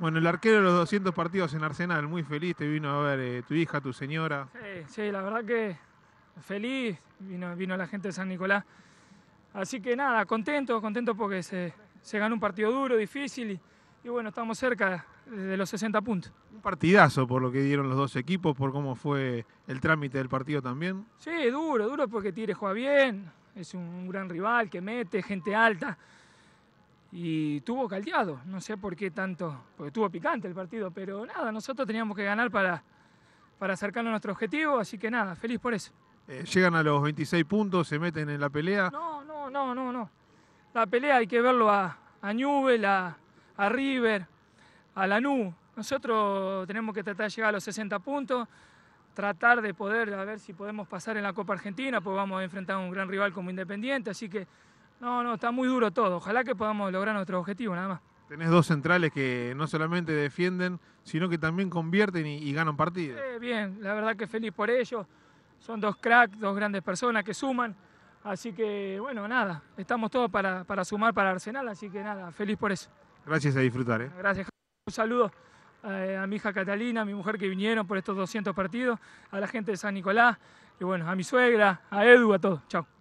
Bueno, el arquero de los 200 partidos en Arsenal, muy feliz, te vino a ver eh, tu hija, tu señora. Sí, sí, la verdad que feliz, vino, vino la gente de San Nicolás. Así que nada, contento, contento porque se, se ganó un partido duro, difícil y, bueno, estamos cerca de los 60 puntos. Un partidazo por lo que dieron los dos equipos, por cómo fue el trámite del partido también. Sí, duro, duro porque Tires juega bien, es un gran rival que mete, gente alta y tuvo caldeado. No sé por qué tanto, porque tuvo picante el partido, pero nada, nosotros teníamos que ganar para, para acercarnos a nuestro objetivo, así que nada, feliz por eso. Eh, llegan a los 26 puntos, se meten en la pelea. No, no, no, no, no. La pelea hay que verlo a, a a, a River, a Lanú. Nosotros tenemos que tratar de llegar a los 60 puntos, tratar de poder, a ver si podemos pasar en la Copa Argentina, pues vamos a enfrentar a un gran rival como Independiente, así que no, no, está muy duro todo. Ojalá que podamos lograr nuestro objetivo, nada más. Tenés dos centrales que no solamente defienden, sino que también convierten y, ganan partidos. Eh, bien, la verdad que feliz por ello. Son dos cracks, dos grandes personas que suman. Así que, bueno, nada, estamos todos para, para sumar para Arsenal, así que nada, feliz por eso. Gracias a disfrutar. ¿eh? Gracias. Un saludo eh, a, mi hija Catalina, a mi mujer que vinieron por estos 200 partidos, a la gente de San Nicolás, y bueno, a mi suegra, a Edu, a todos. Chao.